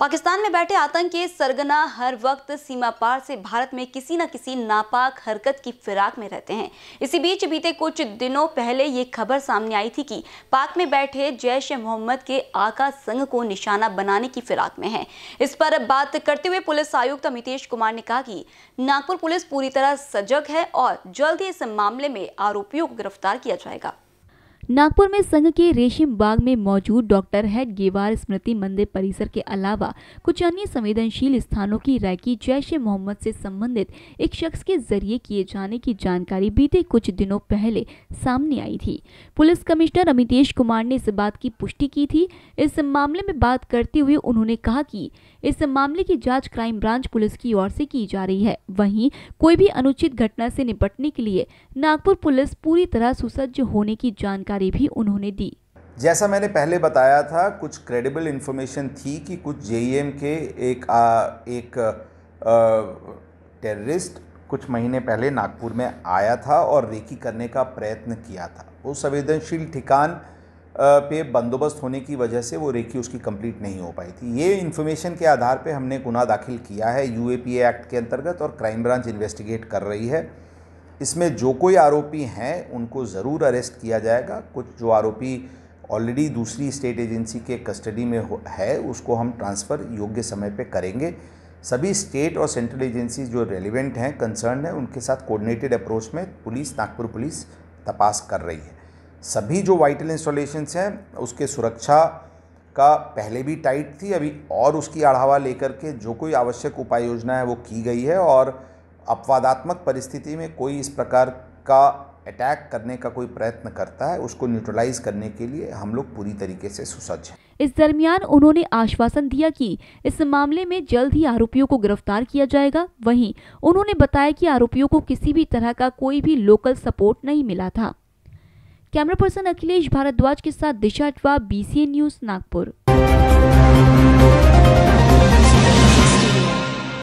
पाकिस्तान में बैठे आतंकी सरगना हर वक्त सीमा पार से भारत में किसी न किसी नापाक हरकत की फिराक में रहते हैं इसी बीच बीते कुछ दिनों पहले ये खबर सामने आई थी कि पाक में बैठे जैश मोहम्मद के आका संघ को निशाना बनाने की फिराक में है इस पर बात करते हुए पुलिस आयुक्त अमितेश कुमार ने कहा कि नागपुर पुलिस पूरी तरह सजग है और जल्द ही इस मामले में आरोपियों को गिरफ्तार किया जाएगा नागपुर में संघ के रेशम बाग में मौजूद डॉक्टर हेड गेवार स्मृति मंदिर परिसर के अलावा कुछ अन्य संवेदनशील स्थानों की रैकी जैश मोहम्मद से संबंधित एक शख्स के जरिए किए जाने की जानकारी बीते कुछ दिनों पहले सामने आई थी पुलिस कमिश्नर अमितेश कुमार ने इस बात की पुष्टि की थी इस मामले में बात करते हुए उन्होंने कहा की इस मामले की जाँच क्राइम ब्रांच पुलिस की ओर से की जा रही है वही कोई भी अनुचित घटना से निपटने के लिए नागपुर पुलिस पूरी तरह सुसज्ज होने की जानकारी जानकारी भी उन्होंने दी जैसा मैंने पहले बताया था कुछ क्रेडिबल इन्फॉर्मेशन थी कि कुछ जे e के एक आ, एक टेररिस्ट कुछ महीने पहले नागपुर में आया था और रेकी करने का प्रयत्न किया था वो संवेदनशील ठिकान पे बंदोबस्त होने की वजह से वो रेकी उसकी कंप्लीट नहीं हो पाई थी ये इन्फॉर्मेशन के आधार पे हमने गुना दाखिल किया है यू एक्ट के अंतर्गत और क्राइम ब्रांच इन्वेस्टिगेट कर रही है इसमें जो कोई आरोपी हैं उनको ज़रूर अरेस्ट किया जाएगा कुछ जो आरोपी ऑलरेडी दूसरी स्टेट एजेंसी के कस्टडी में है उसको हम ट्रांसफ़र योग्य समय पे करेंगे सभी स्टेट और सेंट्रल एजेंसी जो रेलिवेंट हैं कंसर्न हैं उनके साथ कोऑर्डिनेटेड अप्रोच में पुलिस नागपुर पुलिस तपास कर रही है सभी जो वाइटल इंस्टॉलेशंस हैं उसके सुरक्षा का पहले भी टाइट थी अभी और उसकी आढ़ावा लेकर के जो कोई आवश्यक उपाय योजना है वो की गई है और अपवादात्मक परिस्थिति में कोई इस प्रकार का अटैक करने का कोई प्रयत्न करता है उसको न्यूट्रलाइज करने के लिए हम लोग पूरी तरीके से सुसज्ज हैं इस दरमियान उन्होंने आश्वासन दिया कि इस मामले में जल्द ही आरोपियों को गिरफ्तार किया जाएगा वहीं उन्होंने बताया कि आरोपियों को किसी भी तरह का कोई भी लोकल सपोर्ट नहीं मिला था कैमरा पर्सन अखिलेश भारद्वाज के साथ दिशा अटवा बी न्यूज नागपुर